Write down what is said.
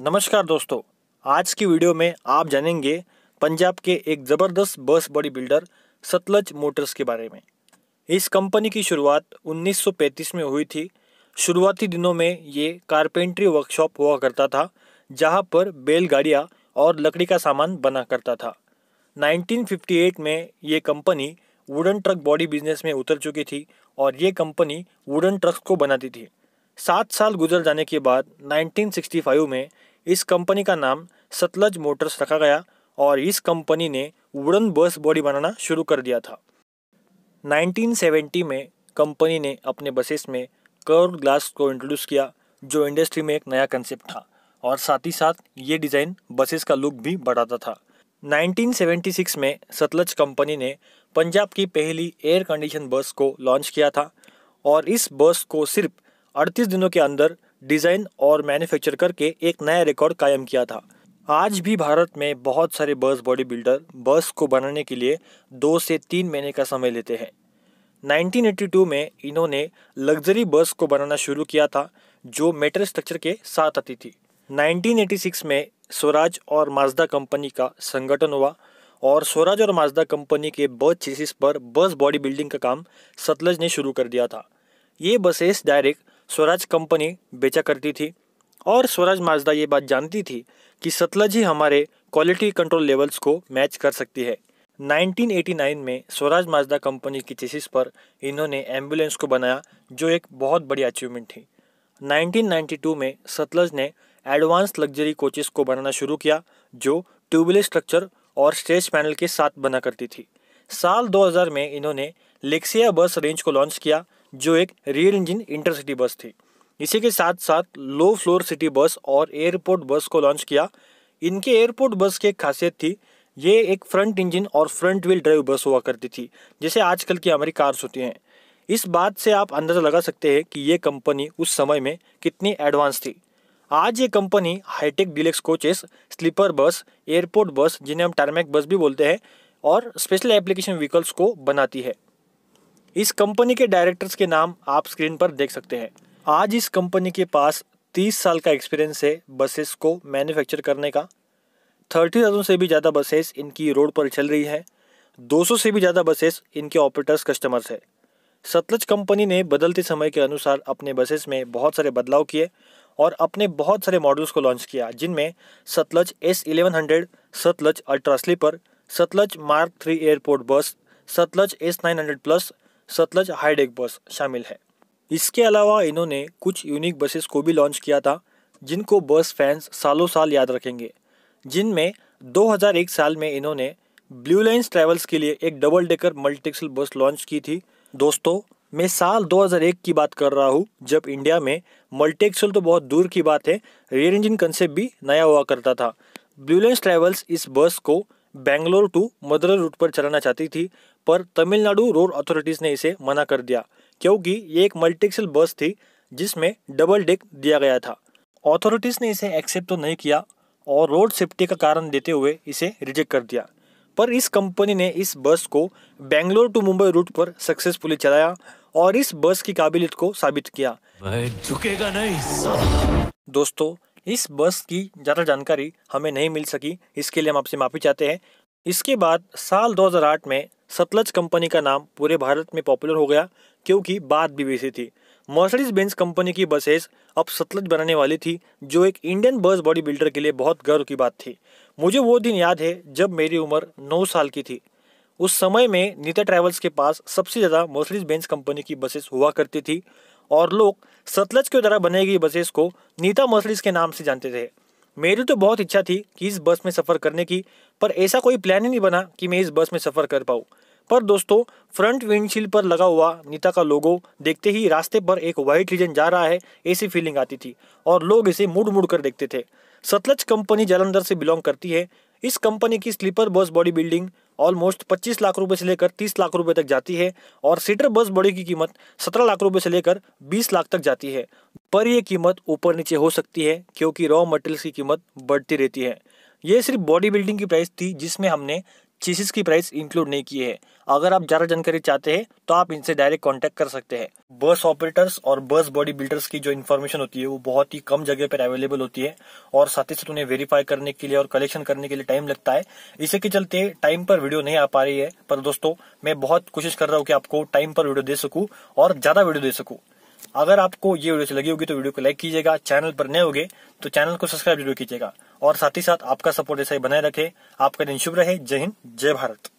नमस्कार दोस्तों आज की वीडियो में आप जानेंगे पंजाब के एक ज़बरदस्त बस बॉडी बिल्डर सतलज मोटर्स के बारे में इस कंपनी की शुरुआत 1935 में हुई थी शुरुआती दिनों में ये कारपेंट्री वर्कशॉप हुआ करता था जहाँ पर बैलगाड़ियाँ और लकड़ी का सामान बना करता था 1958 में ये company wooden truck body business में उतर चुकी थी और ये कंपनी वुडन ट्रक्स को बनाती थी सात साल गुजर जाने के बाद 1965 में इस कंपनी का नाम सतलज मोटर्स रखा गया और इस कंपनी ने वुडन बस बॉडी बनाना शुरू कर दिया था 1970 में कंपनी ने अपने बसेस में कर्व ग्लास को इंट्रोड्यूस किया जो इंडस्ट्री में एक नया कंसेप्ट था और साथ ही साथ ये डिज़ाइन बसेस का लुक भी बढ़ाता था 1976 में सतलज कंपनी ने पंजाब की पहली एयर कंडीशन बस को लॉन्च किया था और इस बस को सिर्फ अड़तीस दिनों के अंदर डिज़ाइन और मैन्युफैक्चर करके एक नया रिकॉर्ड कायम किया था आज भी भारत में बहुत सारे बस बॉडी बिल्डर बस को बनाने के लिए दो से तीन महीने का समय लेते हैं 1982 में इन्होंने लग्जरी बस को बनाना शुरू किया था जो मेटल स्ट्रक्चर के साथ आती थी 1986 में स्वराज और माजदा कंपनी का संगठन हुआ और स्वराज और माजदा कंपनी के बस चेसिस पर बस बॉडी बिल्डिंग का काम सतलज ने शुरू कर दिया था ये बसेस डायरेक्ट स्वराज कंपनी बेचा करती थी और स्वराज माजदा ये बात जानती थी कि सतलज ही हमारे क्वालिटी कंट्रोल लेवल्स को मैच कर सकती है 1989 में स्वराज माजदा कंपनी की थीसिस पर इन्होंने एम्बुलेंस को बनाया जो एक बहुत बड़ी अचीवमेंट थी 1992 में सतलज ने एडवांस लग्जरी कोचेस को बनाना शुरू किया जो ट्यूबुलर स्ट्रक्चर और स्टेज पैनल के साथ बना करती थी साल 2000 में इन्होंने लेक्सिया बस रेंज को लॉन्च किया जो एक रियल इंजन इंटरसिटी बस थी इसी के साथ साथ लो फ्लोर सिटी बस और एयरपोर्ट बस को लॉन्च किया इनके एयरपोर्ट बस की एक खासियत थी ये एक फ्रंट इंजन और फ्रंट व्हील ड्राइव बस हुआ करती थी जैसे आजकल की हमारी कार्स होती हैं इस बात से आप अंदाज़ा लगा सकते हैं कि ये कंपनी उस समय में कितनी एडवांस थी आज ये company hi tech deluxe coaches sleeper bus airport bus जिन्हें हम टर्मैक बस भी बोलते हैं और स्पेशल एप्लीकेशन व्हीकल्स को बनाती है इस कंपनी के डायरेक्टर्स के नाम आप स्क्रीन पर देख सकते हैं आज इस कंपनी के पास 30 साल का एक्सपीरियंस है बसेस को मैन्युफैक्चर करने का थर्टी थाउजेंड से भी ज़्यादा बसेस इनकी रोड पर चल रही हैं 200 से भी ज़्यादा बसेस इनके ऑपरेटर्स कस्टमर्स है सतलज कंपनी ने बदलते समय के अनुसार अपने बसेस में बहुत सारे बदलाव किए और अपने बहुत सारे मॉडल्स को लॉन्च किया जिनमें Sutlej S eleven hundred Sutlej ultra sleeper Sutlej mark three airport bus Sutlej S nine hundred plus Sutlej high deck bus शामिल है इसके अलावा इन्होंने कुछ यूनिक बसेस को भी लॉन्च किया था जिनको बस फैंस सालों साल याद रखेंगे जिनमें 2001 साल में इन्होंने ब्लू लाइन्स ट्रैवल्स के लिए एक डबल डेकर मल्टीटेक्सल बस लॉन्च की थी दोस्तों मैं साल 2001 की बात कर रहा हूँ जब इंडिया में मल्टीटेक्सल तो बहुत दूर की बात है रेयर इंजन कंसेप्ट भी नया हुआ करता था ब्लू लाइन्स ट्रैवल्स इस बस को बेंगलोर टू मदुरई रूट पर चलाना चाहती थी पर तमिलनाडु रोड अथॉरिटीज़ ने इसे मना कर दिया क्योंकि ये एक मल्टीक्सल बस थी जिसमें डबल डेक दिया गया था अथॉरिटीज़ ने इसे एक्सेप्ट तो नहीं किया और रोड सेफ्टी का कारण देते हुए इसे रिजेक्ट कर दिया पर इस कंपनी ने इस बस को बेंगलोर टू मुंबई रूट पर सक्सेसफुली चलाया और इस बस की काबिलियत को साबित किया झुकेगा नहीं दोस्तों इस बस की ज़्यादा जानकारी हमें नहीं मिल सकी इसके लिए हम आपसे माफ़ी चाहते हैं इसके बाद साल 2008 में सतलज कंपनी का नाम पूरे भारत में पॉपुलर हो गया क्योंकि बात भी वैसी थी मर्सडीज बेंस कंपनी की बसेस अब सतलज बनाने वाली थी जो एक इंडियन बस बॉडी बिल्डर के लिए बहुत गर्व की बात थी मुझे वो दिन याद है जब मेरी उम्र नौ साल की थी उस समय में नीता ट्रैवल्स के पास सबसे ज़्यादा मर्सडीज बेंस कंपनी की बसेस हुआ करती थी और लोग सतलज के द्वारा बनाई गई बसेस को नीता मसलिस के नाम से जानते थे मेरी तो बहुत इच्छा थी कि इस बस में सफ़र करने की पर ऐसा कोई प्लान ही नहीं बना कि मैं इस बस में सफ़र कर पाऊँ पर दोस्तों फ्रंट विंडशील्ड पर लगा हुआ नीता का लोगो देखते ही रास्ते पर एक वाइट रीजन जा रहा है ऐसी फीलिंग आती थी और लोग इसे मुड़ मुड़ कर देखते थे सतलज कंपनी जालंधर से बिलोंग करती है इस कंपनी की sleeper bus body building almost 25 lakh रुपए से लेकर 30 लाख रुपए तक जाती है और सीटर बस बड़े की कीमत 17 लाख रुपए से लेकर 20 लाख तक जाती है पर यह कीमत ऊपर नीचे हो सकती है क्योंकि रॉ मटेरियल्स की कीमत बढ़ती रहती है ये सिर्फ बॉडी बिल्डिंग की प्राइस थी जिसमें हमने चीज़ की प्राइस इंक्लूड नहीं किए हैं अगर आप ज़्यादा जानकारी चाहते हैं तो आप इनसे डायरेक्ट कॉन्टेक्ट कर सकते हैं बस ऑपरेटर्स और बस बॉडी बिल्डर्स की जो इन्फॉर्मेशन होती है वो बहुत ही कम जगह पर अवेलेबल होती है और साथ ही साथ उन्हें वेरीफाई करने के लिए और कलेक्शन करने के लिए टाइम लगता है इसी के चलते टाइम पर वीडियो नहीं आ पा रही है पर दोस्तों मैं बहुत कोशिश कर रहा हूँ कि आपको टाइम पर वीडियो दे सकूँ और ज़्यादा वीडियो दे सकूँ अगर आपको ये वीडियो लगी होगी तो वीडियो को लाइक कीजिएगा चैनल पर नए होगे तो चैनल को सब्सक्राइब जरूर कीजिएगा और साथ ही साथ आपका सपोर्ट ऐसा ही बनाए रखे आपका दिन शुभ रहे जय हिंद जय भारत